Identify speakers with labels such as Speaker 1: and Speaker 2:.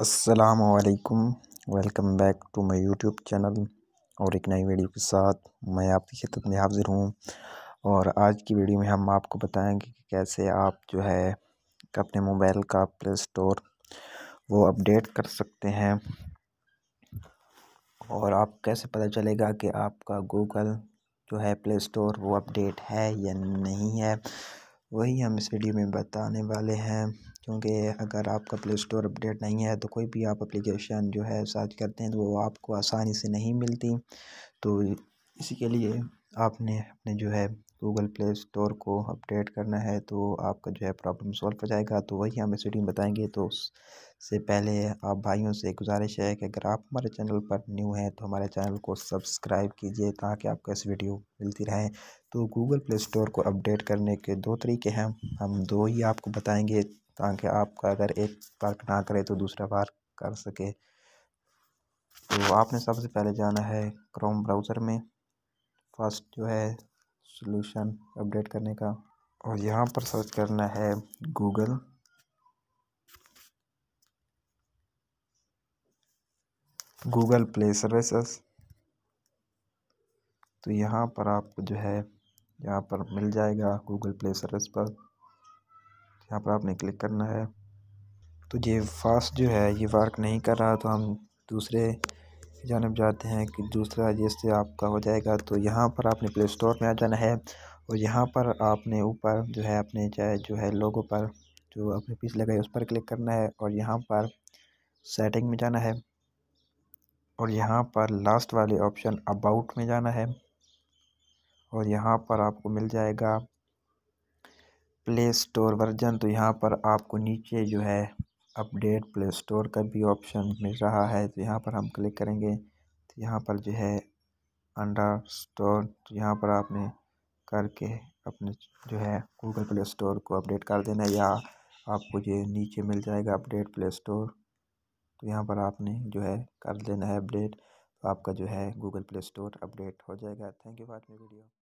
Speaker 1: असलकम welcome back to my YouTube channel और एक नई वीडियो के साथ मैं आपकी खिदत में हाजिर हूँ और आज की वीडियो में हम आपको बताएंगे कि कैसे आप जो है अपने मोबाइल का प्ले स्टोर वो अपडेट कर सकते हैं और आप कैसे पता चलेगा कि आपका गूगल जो है प्ले स्टोर वो अपडेट है या नहीं है वही हम इस वीडियो में बताने वाले हैं क्योंकि अगर आपका प्ले स्टोर अपडेट नहीं है तो कोई भी आप एप्लीकेशन जो है सर्च करते हैं तो वो आपको आसानी से नहीं मिलती तो इसी के लिए आपने अपने जो है गूगल प्ले स्टोर को अपडेट करना है तो आपका जो है प्रॉब्लम सॉल्व हो जाएगा तो वही हम इस वीडियो में बताएंगे तो उससे पहले आप भाइयों से गुजारिश है कि अगर आप हमारे चैनल पर न्यू हैं तो हमारे चैनल को सब्सक्राइब कीजिए ताकि आपको इस वीडियो मिलती रहे तो गूगल प्ले स्टोर को अपडेट करने के दो तरीके हैं हम दो ही आपको बताएँगे ताकि आपका अगर एक पार्क ना करे तो दूसरा बार कर सके तो आपने सबसे पहले जाना है क्रोम ब्राउज़र में फ़र्स्ट जो है सॉल्यूशन अपडेट करने का और यहाँ पर सर्च करना है गूगल गूगल प्ले सर्विसेस तो यहाँ पर आपको जो है यहाँ पर मिल जाएगा गूगल प्ले सर्विस पर यहाँ पर आपने क्लिक करना है तो ये फास्ट जो है ये वर्क नहीं कर रहा तो हम दूसरे की जानब जाते हैं कि दूसरा जैसे आपका हो जाएगा तो यहाँ पर आपने प्ले स्टोर में आ जाना है और यहाँ पर आपने ऊपर जो है अपने चाहे जो है लोगों पर जो अपने पीस लगाई उस पर क्लिक करना है और यहाँ पर सेटिंग में जाना है और यहाँ पर लास्ट वाले ऑप्शन अबाउट में जाना है और यहाँ पर आपको मिल जाएगा प्ले स्टोर वर्जन तो यहाँ पर आपको नीचे जो है अपडेट प्ले स्टोर का भी ऑप्शन मिल रहा है तो यहाँ पर हम क्लिक करेंगे तो यहाँ पर जो है अंडर स्टोर तो यहाँ पर आपने करके अपने जो है गूगल प्ले स्टोर को अपडेट कर देना या आपको ये नीचे मिल जाएगा अपडेट प्ले स्टोर तो यहाँ पर आपने जो है कर देना है अपडेट तो आपका जो है गूगल प्ले स्टोर अपडेट हो जाएगा थैंक यू वॉचिंग वीडियो